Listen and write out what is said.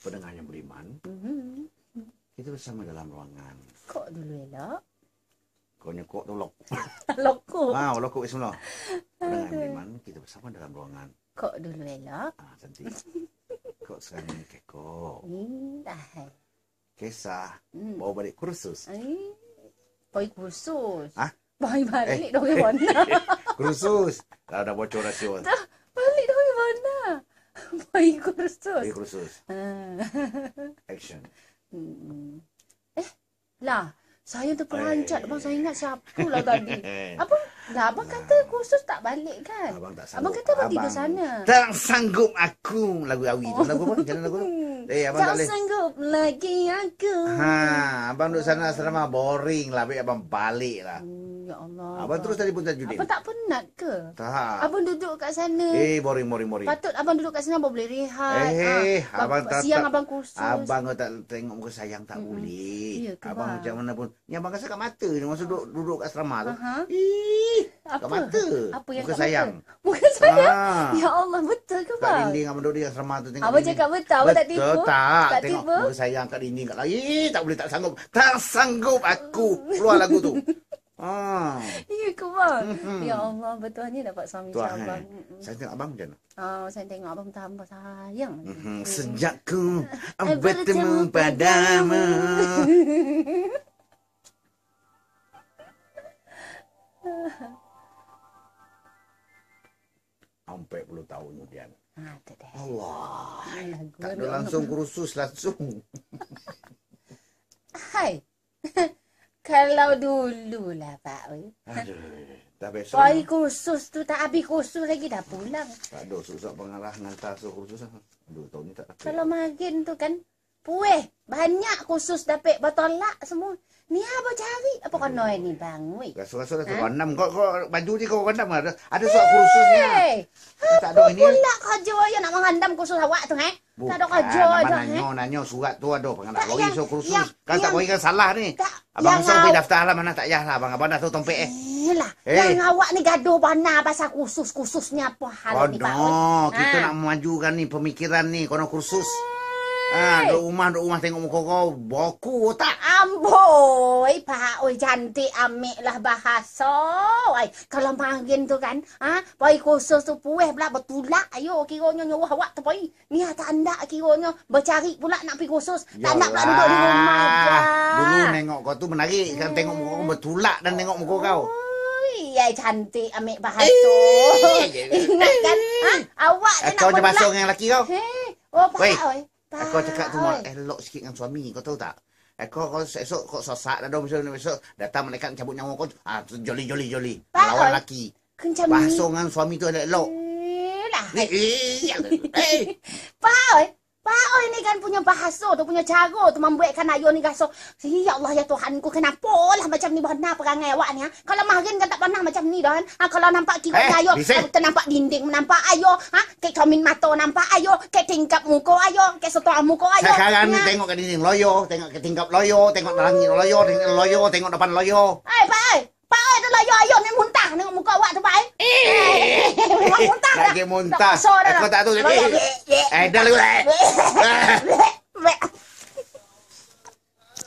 pendengar beriman. Mm-hmm. Kita bersama dalam ruangan. Kok dulu elok. Kau ni kok tu lok. lokok. Ha, ah, lokku. semua. Pendengar beriman, kita bersama dalam ruangan. Kok dulu elok. Ah, cantik. kok sekarang ni kekok. Indah. Eh. Kisah. Mm. Bawa balik kursus. Eh. Bawa kursus. Ha? Bawa balik. Eh. Dong, eh. Kursus. Dah, dah bocor rasio. 이 그렇소. 이 그렇소. 음. 액션. 음. 에? 라. 사이드 perancat apa saya ingat siapa lah tadi. Apa? Lah abang nah. kata khusus tak balik kan? Abang tak sanggup. Abang kata abang, abang sana. Tak sanggup aku lagu awi tu. Lagu apa? Jalan lagu tu. Oh. Eh abang tak, tak sanggup lagi aku. Ha, abang duduk sana selama boring lah. abang balik lah. Hmm. Ya Allah. Abang terus tak Tajuddin. Abang tak penat ke? Tak. Abang duduk kat sana. Eh, boring, boring, boring. Patut abang duduk kat sana, abang boleh rehat. Eh, eh ha. abang tak. Siang abang kursus. Abang tak tengok muka sayang, tak mm-hmm. boleh. Ya, ke, abang macam mana pun. Ni abang rasa kat mata ni, masa duduk, duduk kat asrama tu. Uh-huh. Eh, apa? mata. Apa yang muka kat sayang. mata? Muka sayang? Ah. Ya Allah, betul ke, bang? Kat dinding abang duduk di asrama tu. Tengok abang cakap betul, abang tak tipu. tak. tak tengok tiba. muka sayang kat dinding kat lagi. tak boleh, tak sanggup. Tak sanggup aku keluar lagu tu. Ah. Ya ke bang? Mm-hmm. Ya Allah, betul ni dapat suami Tuan, saya abang. Hai. Eh. Saya tengok abang macam mana? Ah, saya tengok abang tambah sayang. Mm-hmm. Sejak ku bertemu padamu. Sampai puluh tahun kemudian. Ah, Allah. Ayah, tak ada langsung kursus, langsung. hai. Kalau dulu lah Pak Wei. Dah besok. Pak khusus tu tak habis khusus lagi dah pulang. Tak ada susah pengarah ngantar susah khusus lah. tahun ni tak dapat. Kalau magen tu kan. Puih. Banyak khusus dapat lah semua. Ni ah, apa cari? Apa kau noy ni bang? Wei. susah susah dah suruh enam. Kau, kau baju ni kau rendam lah. ada ada susah khususnya. Lah. Tak ada ini. Kau jauh yang nak menghandam khusus awak tu eh tak ada ah, kerja aja. Mana nyo eh. nanyo surat tu ada pengen nak bagi so kursus. Yang, kan yang, tak bagi kan salah ni. Tak, abang sampai aw... daftar lah mana tak yah lah abang abang dah tu tompek eh. Yalah. Eh. Yang awak ni gaduh bana pasal kursus-kursusnya apa hal oh, ni no. Pak. Ha. kita ah. nak memajukan ni pemikiran ni kena kursus. Ha, ah, duk rumah duk rumah tengok muka kau boku tak. Amboi, Pak Oi cantik amik lah bahasa. Oi, kalau panggil tu kan, ha, Pak khusus tu puih pula bertulak. Ayo, kiranya nyawa awak tu, Pak Ni ah, tak anda kiranya bercari pula nak pergi khusus. Tak nak pula duduk di rumah. Dulu tengok kau tu menarik. Kan hmm. tengok muka kau bertulak dan tengok muka kau. Ya cantik amik bahasa. Eh, Ingat eh, kan? Eh. Ha? Awak nak bertulak. Kau macam masuk dengan lelaki kau? Oh, Pak Oi. Aku cakap tu mak elok sikit dengan suami. Kau tahu tak? Eko eh, kau esok kau sesak dah dong besok besok datang mereka cabut nyawa kau ah joli joli joli lawan eh, laki. Bahasa dengan suami tu ada elok. Eh lah. Pak oh, ini kan punya bahasa tu punya cara tu membuatkan ayo ni rasa Ya Allah ya Tuhanku ku kenapa lah macam ni benar perangai awak ni ha? Kalau marin kan tak pernah macam ni dah ha? ha kalau nampak kiri eh, ayo bisa. Nampak dinding nampak ayo ha? Kek comin mata nampak ayo Kek tingkap muka ayo Kek setua muka ayo Sekarang ni ha? tengok ke dinding loyo Tengok ke tingkap loyo Tengok ke langit loyo Tengok loyo Tengok depan loyo Eh pak eh Pak eh tu loyo ayo ni muntah Tengok muka awak tu pak eh Una montata! Dai che montata! Una persona! Hai portato le... Eh, dalle...